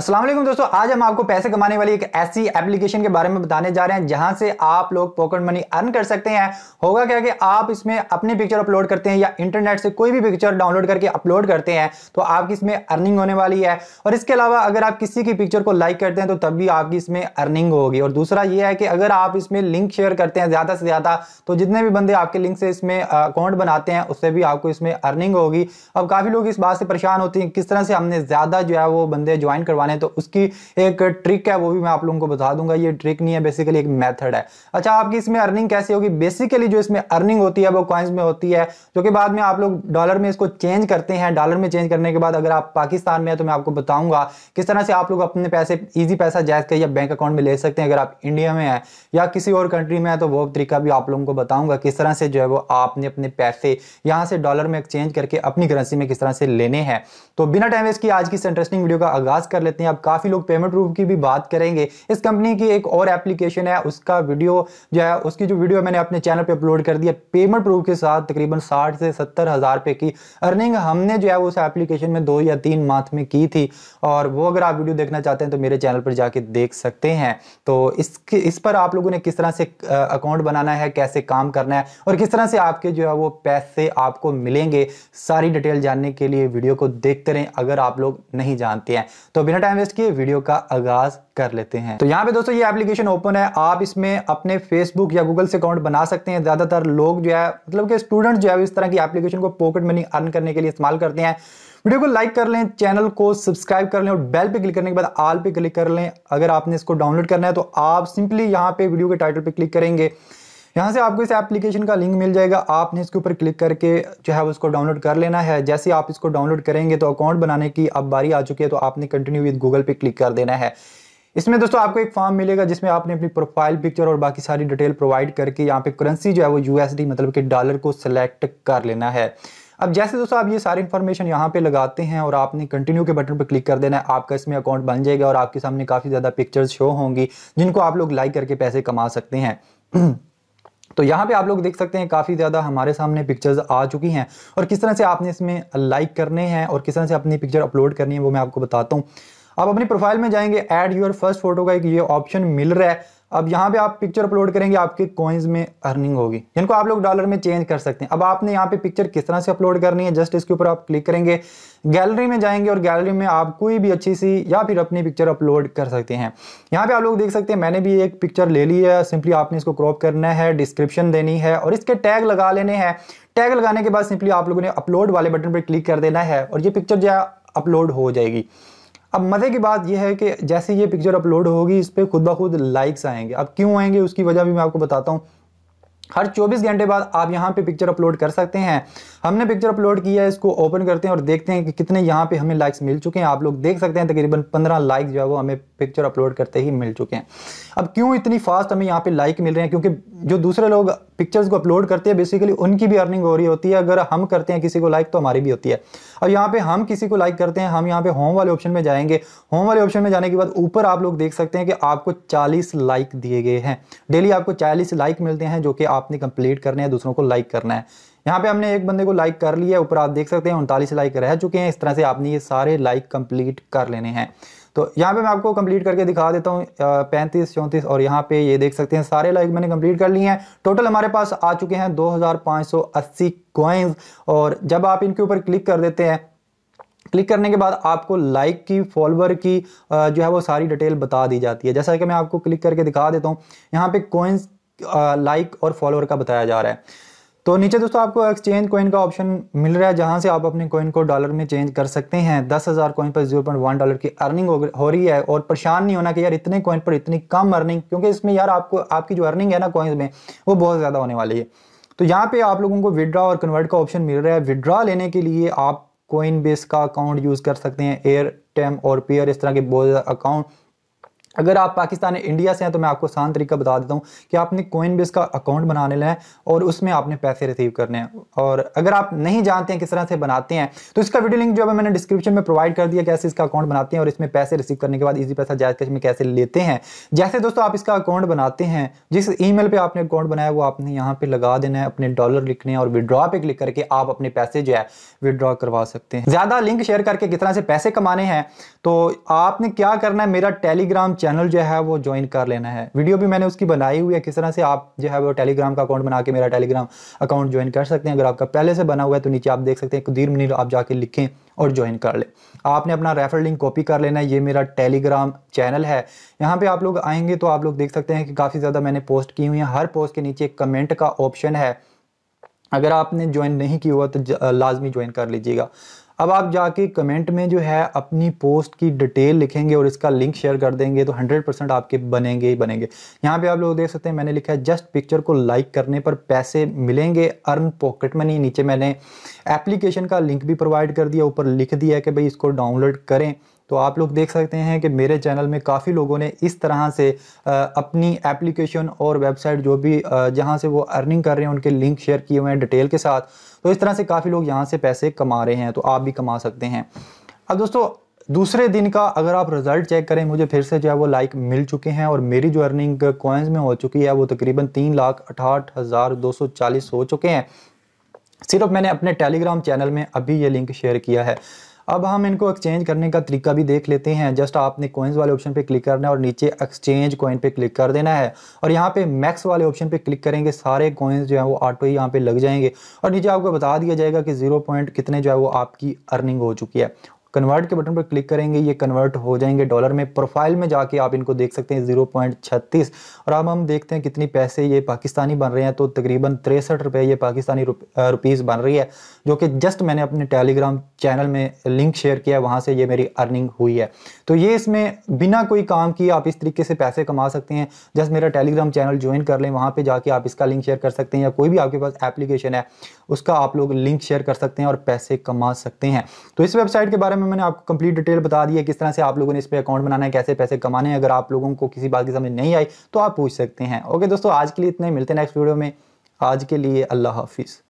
असलम दोस्तों आज हम आपको पैसे कमाने वाली एक ऐसी एप्लीकेशन के बारे में बताने जा रहे हैं जहां से आप लोग पॉकेट मनी अर्न कर सकते हैं होगा क्या कि आप इसमें अपनी पिक्चर अपलोड करते हैं या इंटरनेट से कोई भी पिक्चर डाउनलोड करके अपलोड करते हैं तो आपकी इसमें अर्निंग होने वाली है और इसके अलावा अगर आप किसी की पिक्चर को लाइक करते हैं तो तब भी आपकी इसमें अर्निंग होगी और दूसरा ये है कि अगर आप इसमें लिंक शेयर करते हैं ज़्यादा से ज़्यादा तो जितने भी बंदे आपके लिंक से इसमें अकाउंट बनाते हैं उससे भी आपको इसमें अर्निंग होगी अब काफ़ी लोग इस बात से परेशान होते हैं किस तरह से हमने ज़्यादा जो है वो बंदे ज्वाइन करवाने निकालें तो उसकी एक ट्रिक है वो भी मैं आप लोगों को बता दूंगा ये ट्रिक नहीं है बेसिकली एक मेथड है अच्छा आपकी इसमें अर्निंग कैसे होगी बेसिकली जो इसमें अर्निंग होती है वो कॉइन्स में होती है जो कि बाद में आप लोग डॉलर में इसको चेंज करते हैं डॉलर में चेंज करने के बाद अगर आप पाकिस्तान में है तो मैं आपको बताऊंगा किस तरह से आप लोग अपने पैसे ईजी पैसा जायज कर या बैंक अकाउंट में ले सकते हैं अगर आप इंडिया में है या किसी और कंट्री में है तो वो तरीका भी आप लोगों को बताऊंगा किस तरह से जो है वो आपने अपने पैसे यहाँ से डॉलर में एक्सचेंज करके अपनी करेंसी में किस तरह से लेने हैं तो बिना टाइम वेस्ट की आज की इस इंटरेस्टिंग वीडियो का आगाज कर लेते हैं सकते हैं अब काफ़ी लोग पेमेंट प्रूफ की भी बात करेंगे इस कंपनी की एक और एप्लीकेशन है उसका वीडियो जो है उसकी जो वीडियो मैंने अपने चैनल पर अपलोड कर दिया पेमेंट प्रूफ के साथ तकरीबन साठ से सत्तर हज़ार रुपये की अर्निंग हमने जो है उस एप्लीकेशन में दो या तीन माह में की थी और वो अगर आप वीडियो देखना चाहते हैं तो मेरे चैनल पर जाके देख सकते हैं तो इसके इस पर आप लोगों ने किस तरह से अकाउंट बनाना है कैसे काम करना है और किस तरह से आपके जो है वो पैसे आपको मिलेंगे सारी डिटेल जानने के लिए वीडियो को देखते रहें अगर आप लोग नहीं जानते हैं तो बिना टाइम वेस्ट किए वीडियो का आगाज कर लेते हैं तो यहाँ पे दोस्तों ये एप्लीकेशन ओपन है आप इसमें अपने फेसबुक या गूगल से अकाउंट बना सकते हैं ज्यादातर लोग जो है मतलब के स्टूडेंट जो है इस तरह की एप्लीकेशन को पॉकेट मनी अर्न करने के लिए इस्तेमाल करते हैं वीडियो को लाइक कर लें चैनल को सब्सक्राइब कर लें और बेल पे क्लिक करने के बाद आल पे क्लिक कर लें अगर आपने इसको डाउनलोड करना है तो आप सिंपली यहाँ पे वीडियो के टाइटल पे क्लिक करेंगे यहाँ से आपको इस एप्लीकेशन का लिंक मिल जाएगा आपने इसके ऊपर क्लिक करके जो है उसको डाउनलोड कर लेना है जैसे आप इसको डाउनलोड करेंगे तो अकाउंट बनाने की अब बारी आ चुकी है तो आपने कंटिन्यू विद गूगल पे क्लिक कर देना है इसमें दोस्तों आपको एक फॉर्म मिलेगा जिसमें आपने अपनी प्रोफाइल पिक्चर और बाकी सारी डिटेल प्रोवाइड करके यहाँ पे करेंसी जो है वो यूएसडी मतलब कि डॉलर को सिलेक्ट कर लेना है अब जैसे दोस्तों आप ये सारी इन्फॉर्मेशन यहाँ पे लगाते हैं और आपने कंटिन्यू के बटन पर क्लिक कर देना है आपका इसमें अकाउंट बन जाएगा और आपके सामने काफ़ी ज़्यादा पिक्चर्स शो होंगी जिनको आप लोग लाइक करके पैसे कमा सकते हैं तो यहाँ पे आप लोग देख सकते हैं काफ़ी ज़्यादा हमारे सामने पिक्चर्स आ चुकी हैं और किस तरह से आपने इसमें लाइक करने हैं और किस तरह से अपनी पिक्चर अपलोड करनी है वो मैं आपको बताता हूँ आप अपनी प्रोफाइल में जाएंगे एड योर फर्स्ट फोटो का एक ये ऑप्शन मिल रहा है अब यहाँ पे आप पिक्चर अपलोड करेंगे आपके कॉइन्स में अर्निंग होगी जिनको आप लोग डॉलर में चेंज कर सकते हैं अब आपने यहाँ पे पिक्चर किस तरह से अपलोड करनी है जस्ट इसके ऊपर आप क्लिक करेंगे गैलरी में जाएंगे और गैलरी में आप कोई भी अच्छी सी या फिर अपनी पिक्चर अपलोड कर सकते हैं यहाँ पे आप लोग देख सकते हैं मैंने भी एक पिक्चर ले ली है सिंपली आपने इसको क्रॉप करना है डिस्क्रिप्शन देनी है और इसके टैग लगा लेने हैं टैग लगाने के बाद सिंपली आप लोगों ने अपलोड वाले बटन पर क्लिक कर देना है और ये पिक्चर जो है अपलोड हो जाएगी अब मज़े की बात यह है कि जैसे ये पिक्चर अपलोड होगी इस पर खुद ब खुद लाइक्स आएंगे अब क्यों आएंगे उसकी वजह भी मैं आपको बताता हूँ हर 24 घंटे बाद आप यहाँ पे पिक्चर अपलोड कर सकते हैं हमने पिक्चर अपलोड किया है इसको ओपन करते हैं और देखते हैं कि कितने यहाँ पे हमें लाइक्स मिल चुके हैं आप लोग देख सकते हैं तकरीबन 15 लाइक जो है वो हमें पिक्चर अपलोड करते ही मिल चुके हैं अब क्यों इतनी फास्ट हमें यहाँ पे लाइक मिल रहे हैं क्योंकि जो दूसरे लोग पिक्चर्स को अपलोड करते हैं बेसिकली उनकी भी अर्निंग हो रही होती है अगर हम करते हैं किसी को लाइक तो हमारी भी होती है अब यहाँ पे हम किसी को लाइक करते हैं हम यहाँ पे होम वाले ऑप्शन में जाएंगे होम वाले ऑप्शन में जाने के बाद ऊपर आप लोग देख सकते हैं कि आपको चालीस लाइक दिए गए हैं डेली आपको चालीस लाइक मिलते हैं जो कि आपने कंप्लीट करने हैं दूसरों को लाइक करना है यहाँ पे हमने एक बंदे को लाइक कर लिया ऊपर आप देख सकते हैं उनतालीस लाइक रह चुके हैं इस तरह से आपने ये सारे लाइक कंप्लीट कर लेने हैं तो यहाँ पे मैं आपको कंप्लीट करके दिखा देता हूँ पैंतीस चौंतीस और यहाँ पे ये देख सकते हैं सारे लाइक मैंने कंप्लीट कर लिए हैं टोटल हमारे पास आ चुके हैं 2580 कॉइन्स और जब आप इनके ऊपर क्लिक कर देते हैं क्लिक करने के बाद आपको लाइक की फॉलोअर की जो है वो सारी डिटेल बता दी जाती है जैसा कि मैं आपको क्लिक करके दिखा देता हूँ यहाँ पे कॉइन्स लाइक और फॉलोअर का बताया जा रहा है तो नीचे दोस्तों आपको एक्सचेंज कॉइन का ऑप्शन मिल रहा है जहां से आप अपने कॉइन को डॉलर में चेंज कर सकते हैं दस हज़ार कॉइन पर जीरो पॉइंट वन डॉलर की अर्निंग हो रही है और परेशान नहीं होना कि यार इतने कोइन पर इतनी कम अर्निंग क्योंकि इसमें यार आपको आपकी जो अर्निंग है ना कोइंस में वो बहुत ज़्यादा होने वाली है तो यहाँ पे आप लोगों को विड्रा और कन्वर्ट का ऑप्शन मिल रहा है विड्रा लेने के लिए आप कॉइन बेस का अकाउंट यूज़ कर सकते हैं एयर टेम और पेयर इस तरह के बहुत अकाउंट अगर आप पाकिस्तान इंडिया से हैं तो मैं आपको आसान तरीका बता देता हूँ कि आपने कोइन बेस का अकाउंट बना लेना है और उसमें आपने पैसे रिसीव करने हैं और अगर आप नहीं जानते हैं किस तरह से बनाते हैं तो इसका वीडियो लिंक जो है मैंने डिस्क्रिप्शन में प्रोवाइड कर दिया कैसे इसका अकाउंट बनाते हैं और इसमें पैसे रिसीव करने के बाद इजी पैसा जायज कैश में कैसे लेते हैं जैसे दोस्तों आप इसका अकाउंट बनाते हैं जिस ई मेल आपने अकाउंट बनाया वो आपने यहाँ पर लगा देना है अपने डॉलर लिखने और विड्रॉ पे क्लिक करके आप अपने पैसे जो है विड्रॉ करवा सकते हैं ज़्यादा लिंक शेयर करके किस तरह से पैसे कमाने हैं तो आपने क्या करना है मेरा टेलीग्राम चैनल जो है वो ज्वाइन कर लेना है वीडियो भी मैंने उसकी बनाई हुई है किस तरह से आप जो है वो टेलीग्राम का अकाउंट बना के मेरा टेलीग्राम अकाउंट ज्वाइन कर सकते हैं अगर आपका पहले से बना हुआ है तो नीचे आप देख सकते हैं कुदीर मनीर आप जाके लिखें और ज्वाइन कर ले आपने अपना रेफर लिंक कॉपी कर लेना है ये मेरा टेलीग्राम चैनल है यहाँ पे आप लोग आएंगे तो आप लोग देख सकते हैं कि काफ़ी ज़्यादा मैंने पोस्ट की हुई है हर पोस्ट के नीचे कमेंट का ऑप्शन है अगर आपने ज्वाइन नहीं किया हुआ तो लाजमी ज्वाइन कर लीजिएगा अब आप जाके कमेंट में जो है अपनी पोस्ट की डिटेल लिखेंगे और इसका लिंक शेयर कर देंगे तो 100 परसेंट आपके बनेंगे ही बनेंगे यहाँ पे आप लोग देख सकते हैं मैंने लिखा है जस्ट पिक्चर को लाइक करने पर पैसे मिलेंगे अर्न पॉकेट मनी नीचे मैंने एप्लीकेशन का लिंक भी प्रोवाइड कर दिया ऊपर लिख दिया है कि भाई इसको डाउनलोड करें तो आप लोग देख सकते हैं कि मेरे चैनल में काफ़ी लोगों ने इस तरह से अपनी एप्लीकेशन और वेबसाइट जो भी जहाँ से वो अर्निंग कर रहे हैं उनके लिंक शेयर किए हुए हैं डिटेल के साथ तो इस तरह से काफ़ी लोग यहाँ से पैसे कमा रहे हैं तो आप भी कमा सकते हैं अब दोस्तों दूसरे दिन का अगर आप रिज़ल्ट चेक करें मुझे फिर से जो है वो लाइक मिल चुके हैं और मेरी जो अर्निंग कॉइन्स में हो चुकी है वो तकरीबन तीन लाख अठाठ हज़ार दो सौ चालीस हो चुके हैं सिर्फ मैंने अपने टेलीग्राम चैनल में अभी ये लिंक शेयर किया है अब हम इनको एक्सचेंज करने का तरीका भी देख लेते हैं जस्ट आपने कोइंस वाले ऑप्शन पे क्लिक करना है और नीचे एक्सचेंज कॉइन पे क्लिक कर देना है और यहाँ पे मैक्स वाले ऑप्शन पे क्लिक करेंगे सारे कॉइन्स जो है वो ऑटो ही यहाँ पे लग जाएंगे और नीचे आपको बता दिया जाएगा कि जीरो पॉइंट कितने जो है वो आपकी अर्निंग हो चुकी है कन्वर्ट के बटन पर क्लिक करेंगे ये कन्वर्ट हो जाएंगे डॉलर में प्रोफाइल में जाके आप इनको देख सकते हैं जीरो पॉइंट छत्तीस और अब हम देखते हैं कितनी पैसे ये पाकिस्तानी बन रहे हैं तो तकरीबन तिरसठ रुपये ये पाकिस्तानी रुपीज़ बन रही है जो कि जस्ट मैंने अपने टेलीग्राम चैनल में लिंक शेयर किया वहाँ से ये मेरी अर्निंग हुई है तो ये इसमें बिना कोई काम किए आप इस तरीके से पैसे कमा सकते हैं जस्ट मेरा टेलीग्राम चैनल ज्वाइन कर लें वहाँ पर जाके आप इसका लिंक शेयर कर सकते हैं या कोई भी आपके पास एप्लीकेशन है उसका आप लोग लिंक शेयर कर सकते हैं और पैसे कमा सकते हैं तो इस वेबसाइट के बारे में में मैंने आपको कंप्लीट डिटेल बता दी है किस तरह से आप लोगों ने इस पर अकाउंट बनाना है कैसे पैसे कमाने हैं अगर आप लोगों को किसी बात की समझ नहीं आई तो आप पूछ सकते हैं ओके दोस्तों आज के लिए इतने मिलते हैं नेक्स्ट वीडियो में आज के लिए अल्लाह हाफिज़